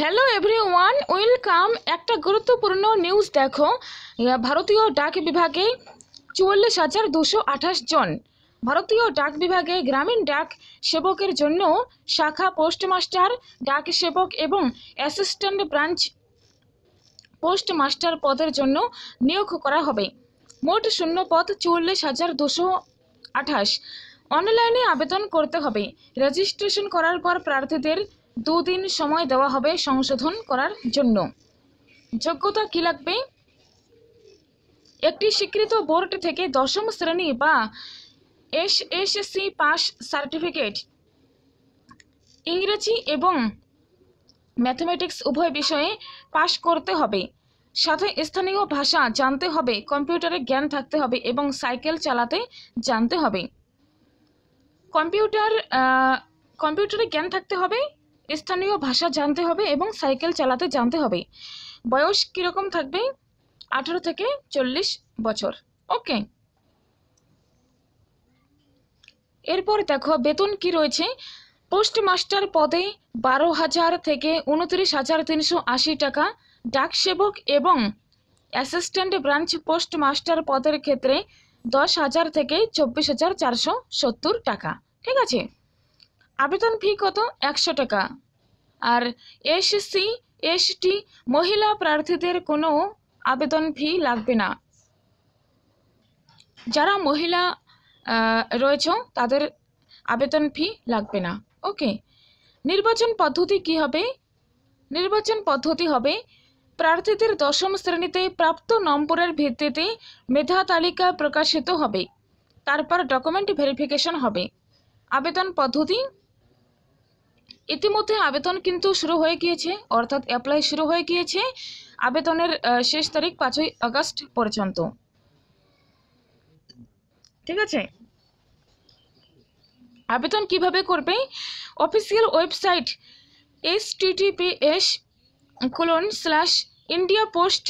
hello every one welcome একটা গুরুত্বপূর্ণ news দেখো ভারতীয় ডাক বিভাগে চুয়াল্লিশ হাজার দুশো আঠাশ জন ভারতীয় ডাক বিভাগে গ্রামীণ ডাক সেবকের জন্য শাখা পোস্টমাস্টার ডাক সেবক এবং অ্যাসিস্ট্যান্ট ব্রাঞ্চ পোস্টমাস্টার পদের জন্য নিয়োগ করা হবে মোট শূন্য পদ চুয়াল্লিশ হাজার দুশো আঠাশ অনলাইনে আবেদন করতে হবে রেজিস্ট্রেশন করার পর প্রার্থীদের দুদিন সময় দেওয়া হবে সংশোধন করার জন্য যোগ্যতা কী লাগবে একটি স্বীকৃত বোর্ড থেকে দশম শ্রেণী বা S S C pass certificate ইংরেজি এবং ম্যাথমেটিক্স উভয় বিষয়ে পাশ করতে হবে সাথে স্থানীয় ভাষা জানতে হবে কম্পিউটারে জ্ঞান থাকতে হবে এবং সাইকেল চালাতে জানতে হবে কম্পিউটার কম্পিউটারে জ্ঞান থাকতে হবে স্থানীয় ভাষা জানতে হবে এবং সাইকেল চালাতে জানতে হবে বয়স কীরকম থাকবে আঠারো থেকে চল্লিশ বছর ওকে এরপর দেখো বেতন কি রয়েছে পোস্টমাস্টার পদে বারো হাজার থেকে উনত্রিশ হাজার তিনশো আশি টাকা ডাকসেবক এবং অ্যাসিস্ট্যান্ট ব্রাঞ্চ পোস্টমাস্টার পদের ক্ষেত্রে দশ হাজার থেকে চব্বিশ হাজার চারশো সত্তর টাকা ঠিক আছে আবেদন ফি কত একশো টাকা আর এসসি এসটি মহিলা প্রার্থীদের কোনো আবেদন ফি লাগবে না যারা মহিলা রয়েছ তাদের আবেদন ফি লাগবে না ওকে নির্বাচন পদ্ধতি কি হবে নির্বাচন পদ্ধতি হবে প্রার্থীদের দশম শ্রেণীতে প্রাপ্ত নম্বরের ভিত্তিতে মেধা তালিকা প্রকাশিত হবে তারপর ডকুমেন্ট ভেরিফিকেশন হবে আবেদন পদ্ধতি ইতিমধ্যে আবেদন কিন্তু শুরু হয়ে গিয়েছে অর্থাৎ অ্যাপ্লাই শুরু হয়ে গিয়েছে আবেদনের শেষ তারিখ পাঁচই আগস্ট পর্যন্ত ঠিক আছে আবেদন কিভাবে করবে official website S TTPS colon slash India post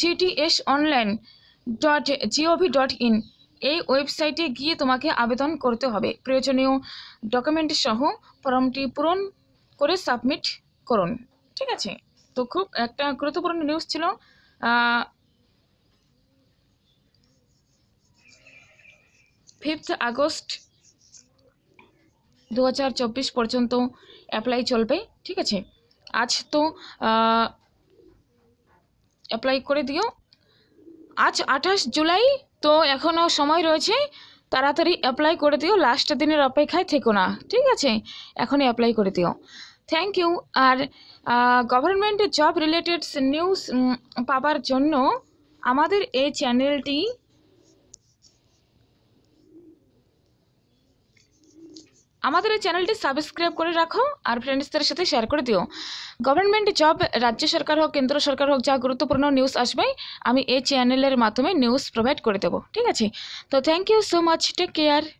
GTS online dot GOV dot in এই ওয়েবসাইটে গিয়ে তোমাকে আবেদন করতে হবে প্রয়োজনীয় ডকুমেন্ট সহ ফর্মটি পূরণ করে সাবমিট করুন ঠিক আছে তো খুব একটা গুরুত্বপূর্ণ নিউজ ছিল ফিফথ আগস্ট দু পর্যন্ত অ্যাপ্লাই চলবে ঠিক আছে আজ তো অ্যাপ্লাই করে দিও আজ আঠাশ জুলাই তো এখনও সময় রয়েছে তাড়াতাড়ি অ্যাপ্লাই করে দিও লাস্ট দিনের অপেক্ষায় থেকো না ঠিক আছে এখনই অ্যাপ্লাই করে দিও থ্যাংক ইউ আর গভর্নমেন্ট জব রিলেটেড নিউজ পাবার জন্য আমাদের এই চ্যানেলটি আমাদের এই চ্যানেলটি সাবস্ক্রাইব করে রাখো আর ফ্রেন্ডসদের সাথে শেয়ার করে দিও গভর্নমেন্ট জব রাজ্য সরকার হোক কেন্দ্র সরকার হোক যা গুরুত্বপূর্ণ নিউজ আসবে আমি এই চ্যানেলের মাধ্যমে নিউজ প্রোভাইড করে দেবো ঠিক আছে তো thank you so much take care